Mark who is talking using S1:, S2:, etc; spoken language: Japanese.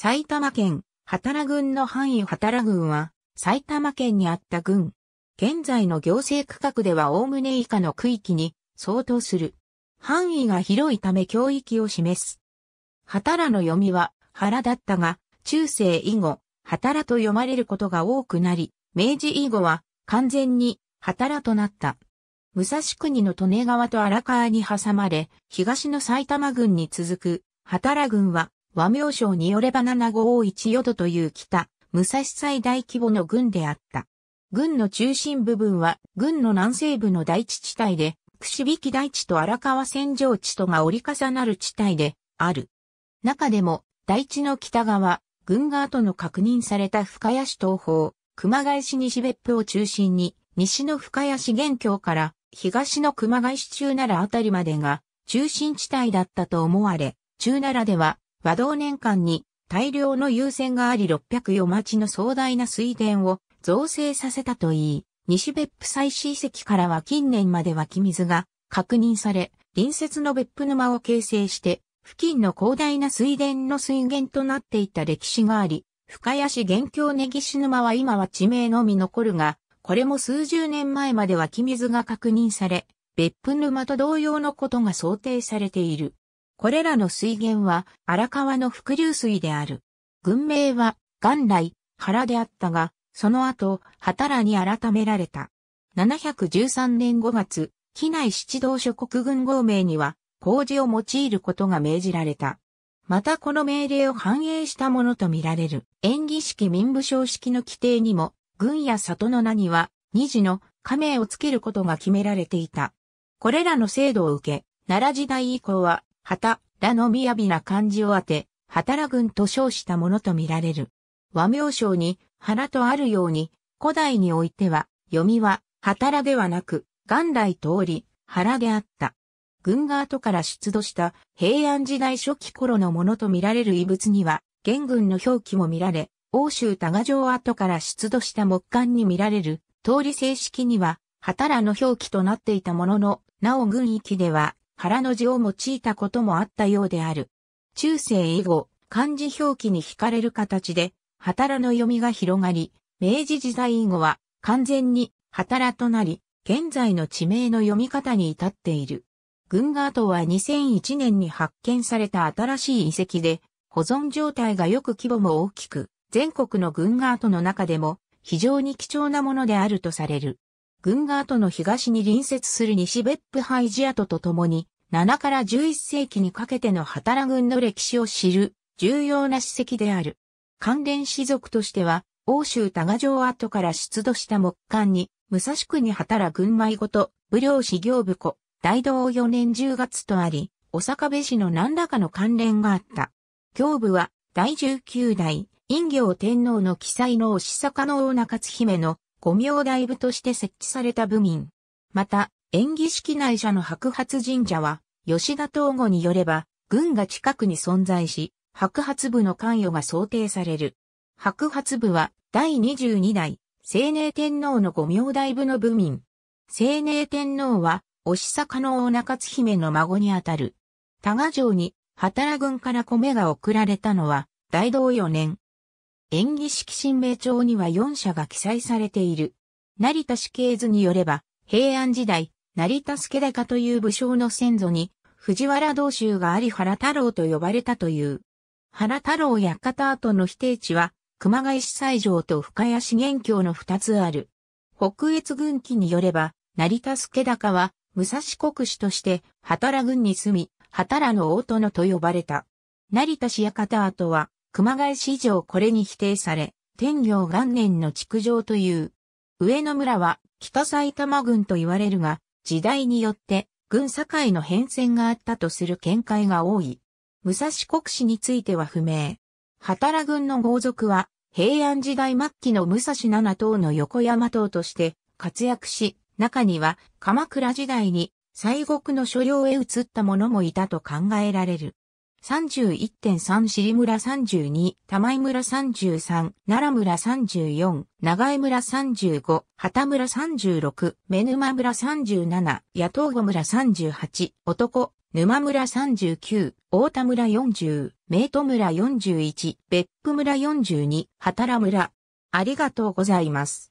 S1: 埼玉県、畑良郡の範囲畑良郡は、埼玉県にあった郡。現在の行政区画では概ね以下の区域に相当する。範囲が広いため教域を示す。畑良の読みは原だったが、中世以後、畑良と読まれることが多くなり、明治以後は完全に畑良となった。武蔵国の利根川と荒川に挟まれ、東の埼玉郡に続く、畑良郡は、和名称によれば7551淀という北、武蔵最大規模の軍であった。軍の中心部分は、軍の南西部の大地地帯で、串引き大地と荒川戦場地とが折り重なる地帯で、ある。中でも、大地の北側、軍側との確認された深谷市東方、熊谷市西別府を中心に、西の深谷市元京から東の熊谷市中奈良あたりまでが中心地帯だったと思われ、中奈良では和同年間に大量の優先があり604町の壮大な水田を造成させたといい、西別府最遺跡からは近年まで湧き水が確認され、隣接の別府沼を形成して、付近の広大な水田の水源となっていた歴史があり、深谷市元京根岸沼は今は地名のみ残るが、これも数十年前まで湧き水が確認され、別府沼と同様のことが想定されている。これらの水源は荒川の伏流水である。群名は元来原であったが、その後、畑らに改められた。713年5月、機内七道諸国軍号名には、麹を用いることが命じられた。またこの命令を反映したものとみられる、演技式民部省式の規定にも、軍や里の名には、二次の加盟をつけることが決められていた。これらの制度を受け、奈良時代以降は、旗、らの雅な漢字を当て、働ら軍と称したものとみられる。和名称に、腹とあるように、古代においては、読みは、働らではなく、元来通り、腹であった。軍が後から出土した平安時代初期頃のものとみられる遺物には、元軍の表記も見られ、欧州多賀城跡から出土した木簡に見られる、通り正式には、働らの表記となっていたものの、なお軍域では、原の字を用いたこともあったようである。中世以後、漢字表記に惹かれる形で、働の読みが広がり、明治時代以後は完全に働となり、現在の地名の読み方に至っている。軍ガ跡は2001年に発見された新しい遺跡で、保存状態がよく規模も大きく、全国の軍ガ跡の中でも非常に貴重なものであるとされる。軍が後の東に隣接する西別府ハイジアトと共に、7から11世紀にかけての働軍の歴史を知る重要な史跡である。関連氏族としては、欧州多賀城跡から出土した木簡に、武蔵国働軍米ごと、武良士行部湖、大道4年10月とあり、大阪部氏の何らかの関連があった。行部は、第19代、陰行天皇の記載の押し坂の大中津姫の御名大部として設置された部民。また、演技式内社の白髪神社は、吉田東吾によれば、軍が近くに存在し、白髪部の関与が想定される。白髪部は、第22代、青寧天皇の御名大部の部民。青寧天皇は、おしさかの大中津姫の孫にあたる。多賀城に、働良軍から米が送られたのは、大道4年、演技式神明帳には4社が記載されている。成田死刑図によれば、平安時代、成田助高という武将の先祖に、藤原道州が有原太郎と呼ばれたという。原太郎や館跡の否定地は、熊谷市西城と深谷市元郷の二つある。北越軍記によれば、成田助高は、武蔵国主として、畑良軍に住み、畑良の大殿と呼ばれた。成田市館跡は、熊谷市以上これに否定され、天行元年の築城という。上野村は北埼玉郡と言われるが、時代によって郡境の変遷があったとする見解が多い。武蔵国史については不明。働軍の豪族は平安時代末期の武蔵七島の横山島として活躍し、中には鎌倉時代に西国の所領へ移った者もいたと考えられる。31.3尻村32、玉井村33、奈良村34、長江村35、旗村36、目沼村37、野党後村38、男、沼村39、大田村40、名都村41、別府村42、畑村。ありがとうございます。